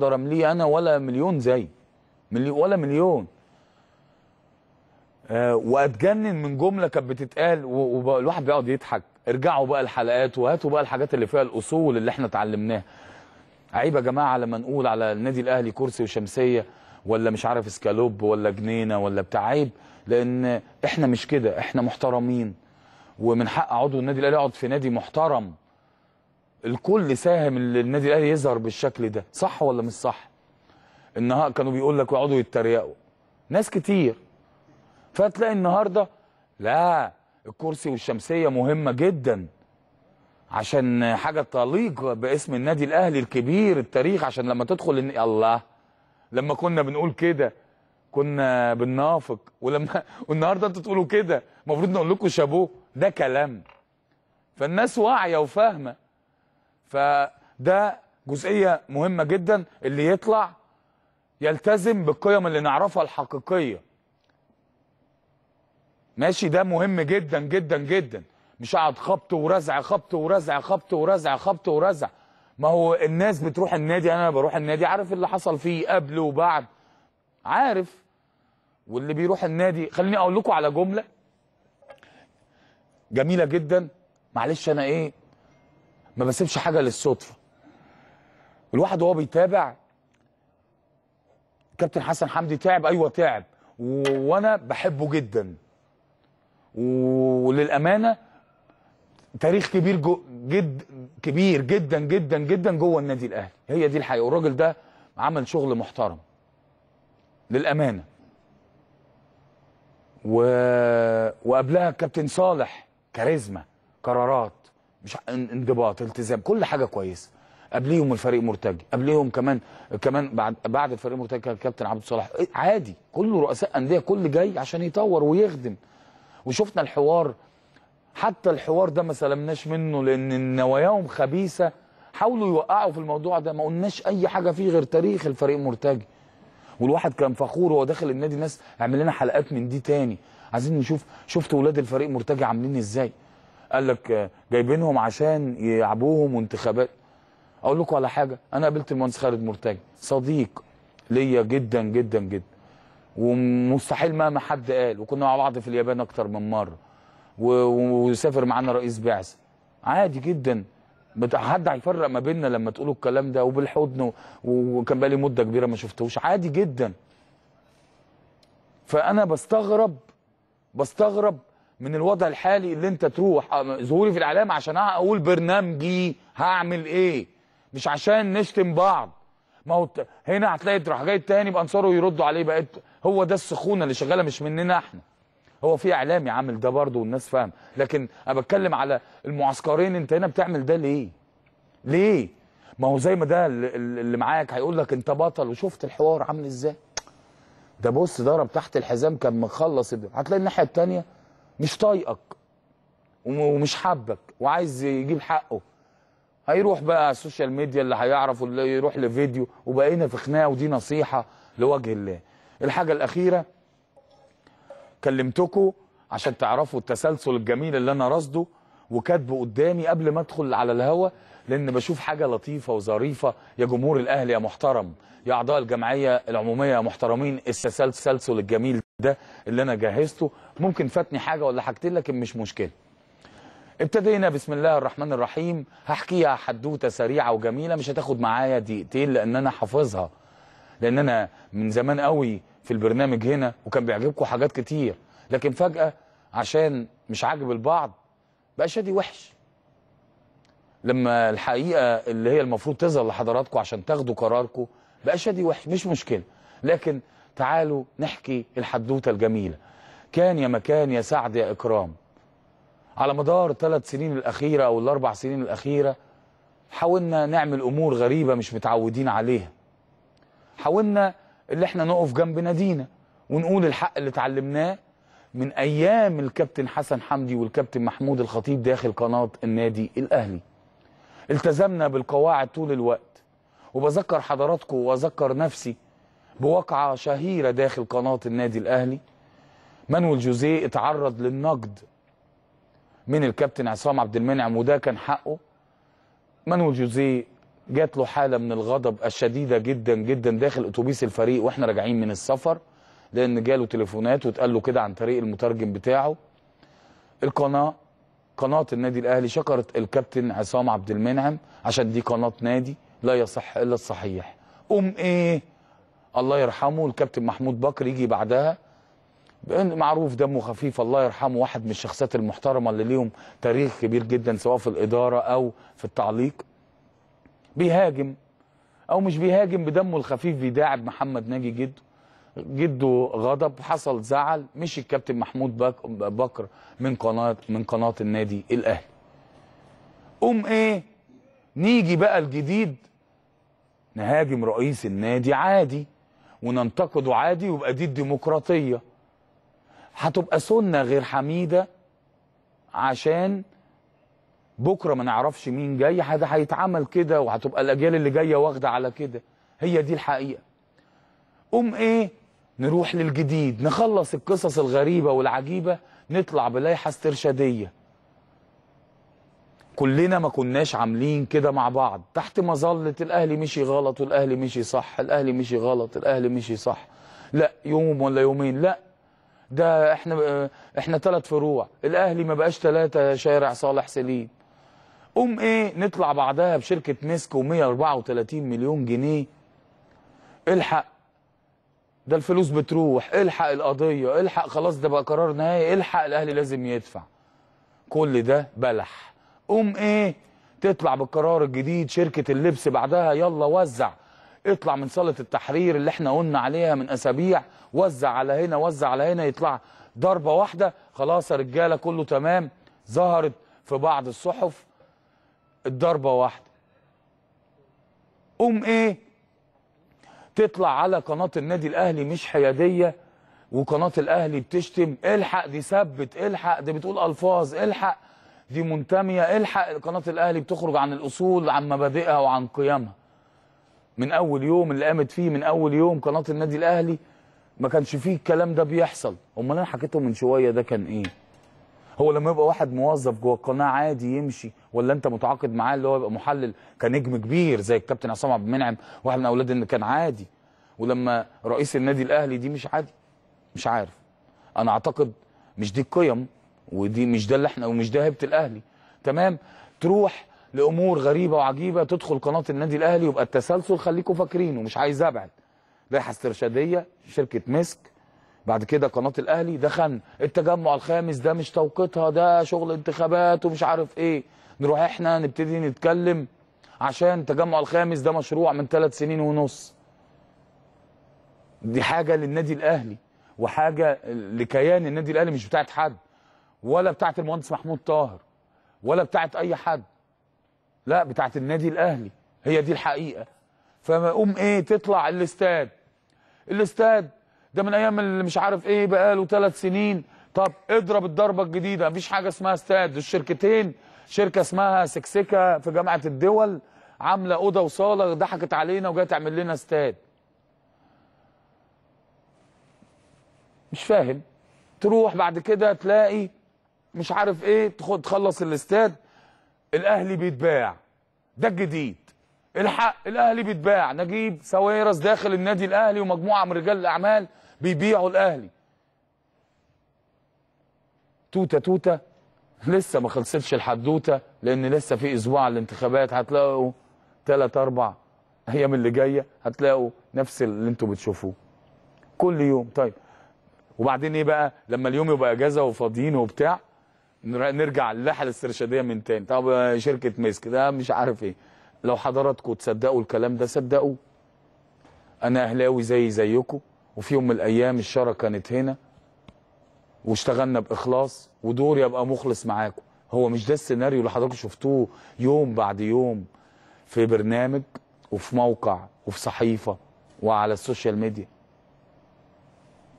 اقدر امليه انا ولا مليون زي ملي ولا مليون أه واتجنن من جمله كانت بتتقال والواحد بيقعد يضحك ارجعوا بقى الحلقات وهاتوا بقى الحاجات اللي فيها الاصول اللي احنا اتعلمناها عيب يا جماعه لما نقول على النادي الاهلي كرسي وشمسيه ولا مش عارف اسكالوب ولا جنينه ولا بتاع عيب لان احنا مش كده احنا محترمين ومن حق عضو النادي الاهلي يقعد في نادي محترم الكل ساهم ان النادي الاهلي يظهر بالشكل ده صح ولا مش صح انها كانوا بيقول لك يقعدوا يتريقوا ناس كتير فتلاقي النهارده لا الكرسي والشمسيه مهمه جدا عشان حاجه تليق باسم النادي الاهلي الكبير التاريخ عشان لما تدخل إن... الله لما كنا بنقول كده كنا بننافق ولما والنهارده انتوا تقولوا كده المفروض نقول لكم شابوه ده كلام فالناس واعيه وفاهمه فده جزئيه مهمه جدا اللي يطلع يلتزم بالقيم اللي نعرفها الحقيقيه ماشي ده مهم جدا جدا جدا مش قعد خبط ورزع خبط ورزع خبط ورزع خبط ورزع ما هو الناس بتروح النادي انا بروح النادي عارف اللي حصل فيه قبل وبعد عارف واللي بيروح النادي خليني اقول لكم على جمله جميله جدا معلش انا ايه ما بسيبش حاجه للصدفه الواحد وهو بيتابع كابتن حسن حمدي تعب ايوه تعب وانا بحبه جدا وللامانه تاريخ كبير جو جد كبير جدا جدا جدا جوه النادي الاهلي هي دي الحقيقه والراجل ده عمل شغل محترم للامانه و... وقبلها الكابتن صالح كاريزما قرارات مش انضباط التزام كل حاجه كويسه قبليهم الفريق مرتج قبليهم كمان كمان بعد بعد الفريق مرتج كان الكابتن عبد الصلاح إيه، عادي كله رؤساء انديه كل جاي عشان يطور ويخدم وشفنا الحوار حتى الحوار ده ما سلمناش منه لان نواياهم خبيثه حاولوا يوقعوا في الموضوع ده ما قلناش اي حاجه فيه غير تاريخ الفريق مرتج والواحد كان فخور وهو داخل النادي ناس اعمل لنا حلقات من دي تاني عايزين نشوف شفت ولاد الفريق مرتج عاملين ازاي قال لك جايبينهم عشان يلعبوهم وانتخابات اقول لكم على حاجه انا قابلت المهندس خالد مرتجي صديق ليا جدا جدا جدا ومستحيل مهما حد قال وكنا مع بعض في اليابان اكتر من مره وسافر معانا رئيس بعثه عادي جدا حد هيفرق ما بيننا لما تقولوا الكلام ده وبالحضن وكان بقى لي مده كبيره ما شفتهوش عادي جدا فانا بستغرب بستغرب من الوضع الحالي اللي انت تروح آه، ظهوري في الاعلام عشان اقول برنامجي هعمل ايه مش عشان نشتم بعض ما هو هنا هتلاقي راح جاي تاني بانصاره يردوا عليه بقت هو ده السخونه اللي شغاله مش مننا احنا هو في اعلامي عامل ده برضه والناس فاهم لكن انا بتكلم على المعسكرين انت هنا بتعمل ده ليه ليه ما هو زي ما ده اللي معاك هيقول لك انت بطل وشفت الحوار عامل ازاي ده بص ضرب تحت الحزام كان مخلص هتلاقي الناحيه الثانيه مش طايقك ومش حابك وعايز يجيب حقه هيروح بقى على السوشيال ميديا اللي هيعرفه اللي يروح لفيديو وبقينا في خناقه ودي نصيحه لوجه الله الحاجه الاخيره كلمتكم عشان تعرفوا التسلسل الجميل اللي انا راصده وكاتبه قدامي قبل ما ادخل على الهوا لان بشوف حاجه لطيفه وظريفه يا جمهور الاهلي يا محترم يا اعضاء الجمعيه العموميه يا محترمين التسلسل الجميل ده اللي انا جهزته ممكن فاتني حاجه ولا حاجتين لكن مش مشكله ابتدينا بسم الله الرحمن الرحيم هحكيها حدوته سريعه وجميله مش هتاخد معايا دقيقتين لان انا حافظها لان انا من زمان قوي في البرنامج هنا وكان بيعجبكم حاجات كتير لكن فجاه عشان مش عاجب البعض بقى شادي وحش لما الحقيقه اللي هي المفروض تظهر لحضراتكم عشان تاخدوا قراركم بقى شادي وحش مش مشكله لكن تعالوا نحكي الحدوته الجميله كان يا مكان يا سعد يا اكرام على مدار الثلاث سنين الاخيره او الاربع سنين الاخيره حاولنا نعمل امور غريبه مش متعودين عليها حاولنا اللي احنا نقف جنب نادينا ونقول الحق اللي اتعلمناه من ايام الكابتن حسن حمدي والكابتن محمود الخطيب داخل قناه النادي الاهلي التزمنا بالقواعد طول الوقت وبذكر حضراتكم واذكر نفسي بواقعة شهيرة داخل قناة النادي الأهلي مانويل جوزيه اتعرض للنقد من الكابتن عصام عبد المنعم وده كان حقه مانويل جوزيه جات له حالة من الغضب الشديدة جدا جدا داخل اتوبيس الفريق واحنا راجعين من السفر لان جاله تليفونات واتقال له كده عن طريق المترجم بتاعه القناة قناه النادي الاهلي شكرت الكابتن عصام عبد المنعم عشان دي قناه نادي لا يصح الا الصحيح قوم ايه الله يرحمه الكابتن محمود بكر يجي بعدها معروف دمه خفيف الله يرحمه واحد من الشخصيات المحترمه اللي ليهم تاريخ كبير جدا سواء في الاداره او في التعليق بيهاجم او مش بيهاجم بدمه الخفيف بيداعب محمد ناجي جده جده غضب حصل زعل مشي الكابتن محمود بكر من قناه من قناه النادي الاهلي قوم ايه نيجي بقى الجديد نهاجم رئيس النادي عادي وننتقده عادي ويبقى دي الديمقراطيه هتبقى سنه غير حميده عشان بكره ما نعرفش مين جاي هذا هيتعمل كده وهتبقى الاجيال اللي جايه واخده على كده هي دي الحقيقه قوم ايه نروح للجديد نخلص القصص الغريبة والعجيبة نطلع بلايحة استرشادية كلنا ما كناش عاملين كده مع بعض تحت مظلة الاهلي مشي غلط والاهلي مشي صح الاهلي مشي غلط الاهلي مشي صح لا يوم ولا يومين لا ده احنا احنا ثلاث فروع الاهلي ما بقاش ثلاثة شارع صالح سليم قوم ايه نطلع بعدها بشركة مسك و134 مليون جنيه الحق ده الفلوس بتروح الحق القضيه الحق خلاص ده بقى قرار نهائي الحق الاهلي لازم يدفع كل ده بلح قوم ايه تطلع بالقرار الجديد شركه اللبس بعدها يلا وزع اطلع من صاله التحرير اللي احنا قلنا عليها من اسابيع وزع على هنا وزع على هنا يطلع ضربه واحده خلاص يا رجاله كله تمام ظهرت في بعض الصحف الضربه واحده قوم ايه تطلع على قناه النادي الاهلي مش حياديه وقناه الاهلي بتشتم الحق دي ثبت الحق دي بتقول الفاظ الحق دي منتميه الحق قناه الاهلي بتخرج عن الاصول عن مبادئها وعن قيمها من اول يوم اللي قامت فيه من اول يوم قناه النادي الاهلي ما كانش فيه الكلام ده بيحصل امال انا حكيته من شويه ده كان ايه هو لما يبقى واحد موظف جوه القناه عادي يمشي ولا انت متعاقد معاه اللي هو يبقى محلل كنجم كبير زي الكابتن عصام عبد المنعم واحد من اولاد ان كان عادي ولما رئيس النادي الاهلي دي مش عادي مش عارف انا اعتقد مش دي القيم ودي مش ده اللي احنا ومش ده هيبه الاهلي تمام تروح لامور غريبه وعجيبه تدخل قناه النادي الاهلي يبقى التسلسل خليكم فاكرينه مش عايز ابعد لائحه استرشاديه شركه مسك بعد كده قناه الاهلي دخل التجمع الخامس ده مش توقيتها ده شغل انتخابات ومش عارف ايه نروح احنا نبتدي نتكلم عشان التجمع الخامس ده مشروع من ثلاث سنين ونص دي حاجه للنادي الاهلي وحاجه لكيان النادي الاهلي مش بتاعت حد ولا بتاعت المهندس محمود طاهر ولا بتاعت اي حد لا بتاعت النادي الاهلي هي دي الحقيقه فما قوم ايه تطلع الاستاد الاستاد ده من ايام اللي مش عارف ايه بقى له ثلاث سنين طب اضرب الضربه الجديده مفيش حاجه اسمها استاد الشركتين شركه اسمها سكسكا في جامعه الدول عامله اوضه وصاله ضحكت علينا وجايه تعمل لنا استاد مش فاهم تروح بعد كده تلاقي مش عارف ايه تخد تخلص الاستاد الاهلي بيتباع ده الجديد الحق الاهلي بيتباع نجيب ساويرس داخل النادي الاهلي ومجموعه من رجال الاعمال بيبيعوا الاهلي توته توته لسه ما خلصتش الحدوته لان لسه في اسبوع الانتخابات هتلاقوا ثلاث اربع ايام اللي جايه هتلاقوا نفس اللي انتوا بتشوفوه كل يوم طيب وبعدين ايه بقى لما اليوم يبقى اجازه وفاضيين وبتاع نرجع اللائحة الاسترشاديه من تاني طب آه، شركه مسك ده مش عارف ايه لو حضراتكم تصدقوا الكلام ده صدقوه انا اهلاوي زي زيكم وفي يوم من الايام الشاره كانت هنا واشتغلنا باخلاص ودوري ابقى مخلص معاكم هو مش ده السيناريو اللي حضراتكم شفتوه يوم بعد يوم في برنامج وفي موقع وفي صحيفه وعلى السوشيال ميديا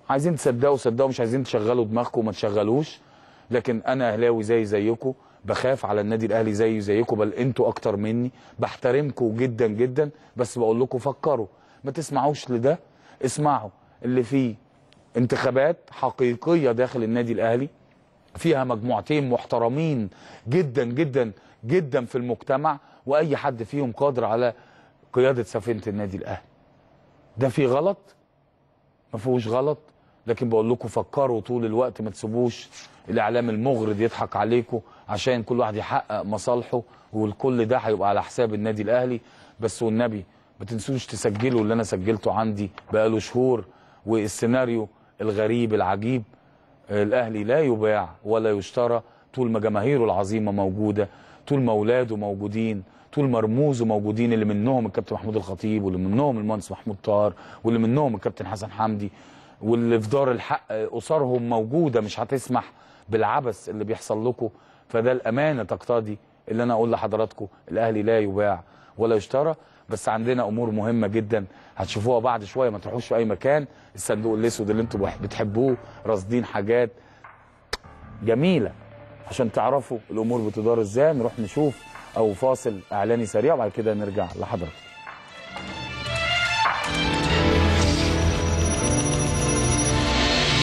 عايزين تصدقوا صدقوا مش عايزين تشغلوا دماغكم وما تشغلوش لكن انا اهلاوي زي زيكم بخاف على النادي الاهلي زيي زيكم بل انتوا اكتر مني بحترمكم جدا جدا بس بقول لكم فكروا ما تسمعوش لده اسمعوا اللي فيه انتخابات حقيقيه داخل النادي الاهلي فيها مجموعتين محترمين جدا جدا جدا في المجتمع واي حد فيهم قادر على قياده سفينه النادي الاهلي ده فيه غلط ما فيهوش غلط لكن بقول لكم فكروا طول الوقت ما تسيبوش الاعلام المغرض يضحك عليكم عشان كل واحد يحقق مصالحه والكل ده هيبقى على حساب النادي الاهلي بس والنبي ما تنسوش تسجلوا اللي انا سجلته عندي بقاله شهور والسيناريو الغريب العجيب الاهلي لا يباع ولا يشترى طول ما جماهيره العظيمه موجوده طول ما اولاده موجودين طول ما رموزه موجودين اللي منهم الكابتن محمود الخطيب واللي منهم المهندس محمود طاهر واللي منهم الكابتن حسن حمدي واللي في دار الحق اسرهم موجوده مش هتسمح بالعبث اللي بيحصل لكم فده الامانه تقتضي اللي انا اقول لحضراتكم الاهلي لا يباع ولا يشترى بس عندنا امور مهمه جدا هتشوفوها بعد شويه ما تروحوش في اي مكان الصندوق الاسود اللي انتم بتحبوه راصدين حاجات جميله عشان تعرفوا الامور بتدار ازاي نروح نشوف او فاصل اعلاني سريع وبعد كده نرجع لحضرتك